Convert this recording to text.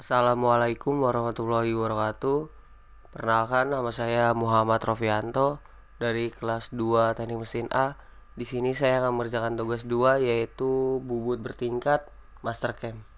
Assalamualaikum warahmatullahi wabarakatuh Perkenalkan nama saya Muhammad Rofianto Dari kelas 2 teknik mesin A Di sini saya akan mengerjakan tugas 2 yaitu bubut bertingkat Mastercam